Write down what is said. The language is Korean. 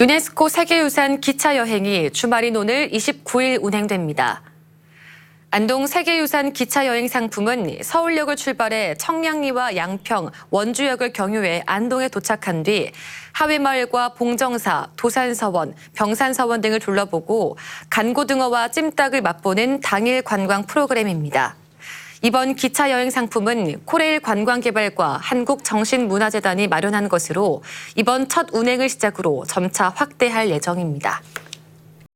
유네스코 세계유산 기차 여행이 주말인 오늘 29일 운행됩니다. 안동 세계유산 기차 여행 상품은 서울역을 출발해 청량리와 양평, 원주역을 경유해 안동에 도착한 뒤 하회마을과 봉정사, 도산서원, 병산서원 등을 둘러보고 간고등어와 찜닭을 맛보는 당일 관광 프로그램입니다. 이번 기차 여행 상품은 코레일 관광개발과 한국정신문화재단이 마련한 것으로 이번 첫 운행을 시작으로 점차 확대할 예정입니다.